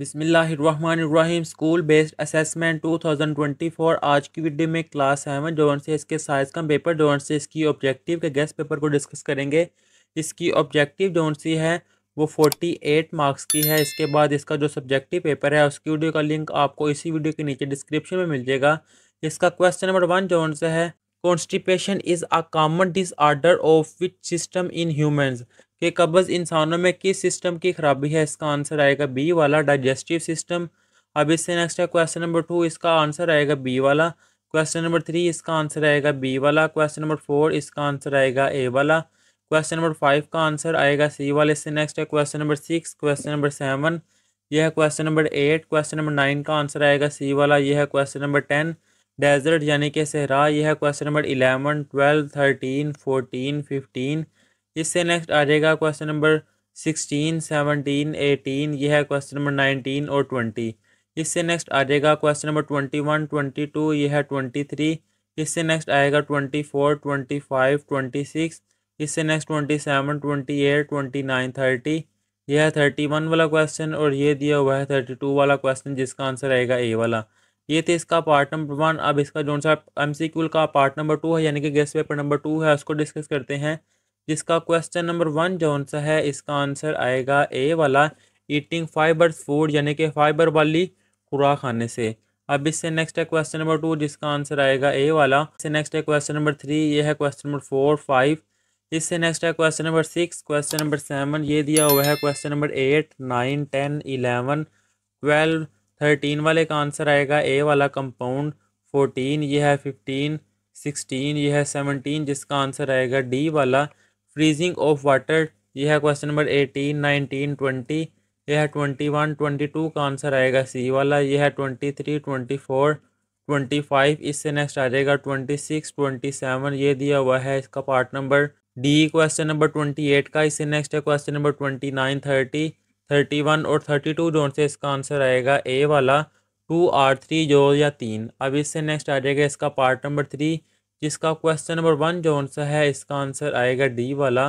बिसमीम school based assessment 2024 आज की वीडियो में क्लास सेवन जोन से इसके साइज़ का पेपर जोन से इसकी ऑब्जेक्टिव के गेस्ट पेपर को डिस्कस करेंगे इसकी ऑब्जेक्टिव जोन सी है वो 48 मार्क्स की है इसके बाद इसका जो सब्जेक्टिव पेपर है उसकी वीडियो का लिंक आपको इसी वीडियो के नीचे डिस्क्रिप्शन में मिल जाएगा इसका क्वेश्चन नंबर वन जोन से है constipation is a common disorder of which system in humans कि कब्ज़ इंसानों में किस सिस्टम की खराबी है इसका आंसर आएगा बी वाला डाइजेस्टिव सिस्टम अब इससे नेक्स्ट है क्वेश्चन नंबर टू इसका आंसर आएगा बी वाला क्वेश्चन नंबर थ्री इसका आंसर आएगा बी वाला क्वेश्चन नंबर फोर इसका आंसर आएगा ए वाला क्वेश्चन नंबर फाइव का आंसर आएगा सी वाला इससे नेक्स्ट है question number six question number seven यह है question number eight question number nine का आंसर आएगा सी वाला यह है क्वेश्चन नंबर टेन डेजर्ट यानी कि सहरा यह है question number eleven twelve thirteen fourteen fifteen इससे नेक्स्ट आ जाएगा question number sixteen seventeen eighteen यह है क्वेश्चन नंबर नाइनटीन और ट्वेंटी इससे नेक्स्ट आ जाएगा question number twenty one twenty two यह है ट्वेंटी थ्री इससे नेक्स्ट आएगा twenty four twenty five twenty six इससे next twenty seven twenty eight twenty nine thirty यह है थर्टी वन वाला क्वेश्चन और ये दिया हुआ है थर्टी टू वाला क्वेश्चन जिसका आंसर आएगा ए वाला ये थे इसका पार्ट नंबर वन अब इसका जो सा एम सी क्यूल का पार्ट नंबर टू है यानी कि गेस्ट पेपर नंबर टू है उसको डिस्कस करते हैं जिसका क्वेश्चन नंबर वन जौन सा है इसका आंसर आएगा ए वाला ईटिंग फाइबर फूड यानी कि फाइबर वाली खुराक खाने से अब इससे नेक्स्ट है क्वेश्चन नंबर टू जिसका आंसर आएगा ए वाला इससे नेक्स्ट है क्वेश्चन नंबर थ्री ये है क्वेश्चन नंबर फोर फाइव इससे नेक्स्ट है question number six question number seven ये दिया हुआ है question number eight nine ten eleven twelve thirteen वाले का आंसर आएगा ए वाला कंपाउंड फोर्टीन ये है फिफ्टीन सिक्सटीन ये है सेवनटीन जिसका आंसर आएगा डी वाला फ्रीजिंग ऑफ वाटर यह है question number eighteen nineteen twenty यह है ट्वेंटी वन ट्वेंटी टू का आंसर आएगा सी वाला यह है twenty three twenty four twenty five इससे नेक्स्ट आ जाएगा ट्वेंटी सिक्स ट्वेंटी सेवन ये दिया हुआ है इसका part number D question number twenty eight का इससे नेक्स्ट है question number twenty nine thirty thirty one और थर्टी टू जोन से इसका आंसर आएगा ए वाला टू आर थ्री जो या तीन अब इससे नेक्स्ट आ जाएगा इसका पार्ट नंबर थ्री जिसका क्वेश्चन नंबर वन जो आंसर है इसका आंसर आएगा डी वाला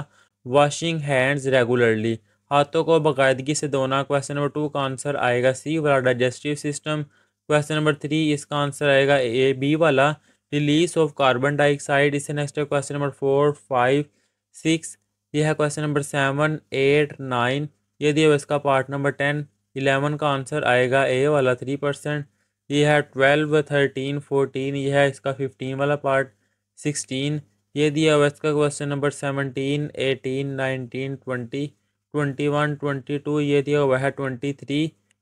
वॉशिंग हैंड्स रेगुलरली हाथों को बाकायदगी से धोना क्वेश्चन नंबर टू का आंसर आएगा सी वाला digestive system question number three इसका आंसर आएगा ए बी वाला रिलीज ऑफ कार्बन डाइऑक्साइड इससे नेक्स्ट है question number four five six यह है question number seven eight nine ये दिया इसका पार्ट नंबर टेन इलेवन का आंसर आएगा ए वाला थ्री परसेंट यह है ट्वेल्व थर्टीन फोर्टीन यह है इसका फिफ्टीन वाला पार्ट सिक्सटीन ये दिया हुआ इसका question number seventeen eighteen nineteen twenty twenty one twenty two ये दिया हुआ है ट्वेंटी थ्री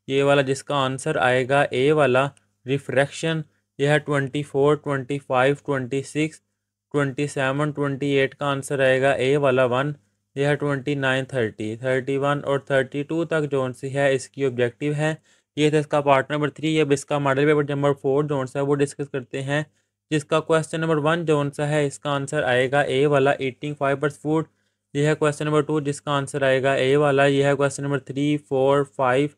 ये वाला जिसका आंसर आएगा ए वाला रिफ्रैक्शन यह है twenty four twenty five twenty six twenty seven twenty eight का आंसर आएगा ए वाला वन यह twenty nine thirty thirty one और थर्टी टू तक जोन सी है इसकी ऑब्जेक्टिव है ये था इसका पार्ट नंबर थ्री अब इसका मॉडल पेपर नंबर फोर जोन सा वो डिस्कस करते हैं जिसका क्वेश्चन नंबर वन जौन सा है इसका आंसर आएगा ए वाला ईटिंग फाइबर्स फूड यह है क्वेश्चन नंबर टू जिसका आंसर आएगा ए वाला यह है question number three four five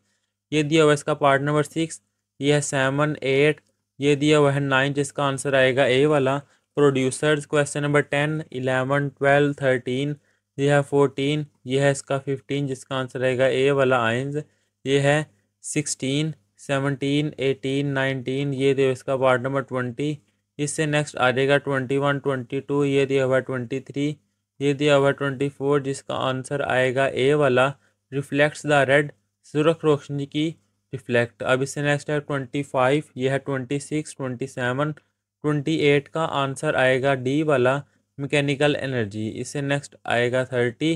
ये दिया हुआ इसका पार्ट नंबर सिक्स यह है सेवन एट ये दिया हुआ है नाइन जिसका आंसर आएगा ए वाला producers question number ten eleven twelve thirteen यह है फोर्टीन यह है इसका फिफ्टीन जिसका आंसर आएगा ए वाला आइंस ये है सिक्सटीन सेवनटीन एटीन नाइनटीन ये दिया इसका पार्ट नंबर ट्वेंटी इससे नेक्स्ट आ जाएगा ट्वेंटी वन ट्वेंटी टू ये दिया हुआ ट्वेंटी थ्री ये दिया हुआ ट्वेंटी फोर जिसका आंसर आएगा ए वाला रिफ्लेक्ट्स द रेड सुरख रोशनी की रिफ्लेक्ट अब इससे नेक्स्ट है ट्वेंटी फाइव यह है twenty six twenty seven twenty eight का आंसर आएगा डी वाला मैकेनिकल एनर्जी इससे नेक्स्ट आएगा थर्टी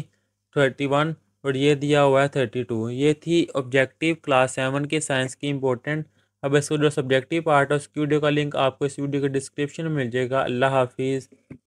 थर्टी वन और ये दिया हुआ है थर्टी टू ये थी ऑब्जेक्टिव क्लास सेवन के साइंस की इंपॉर्टेंट अब इसका जो सब्जेक्टिव पार्ट है उस वीडियो का लिंक आपको इस वीडियो के डिस्क्रिप्शन में मिल जाएगा अल्लाह हाफिज़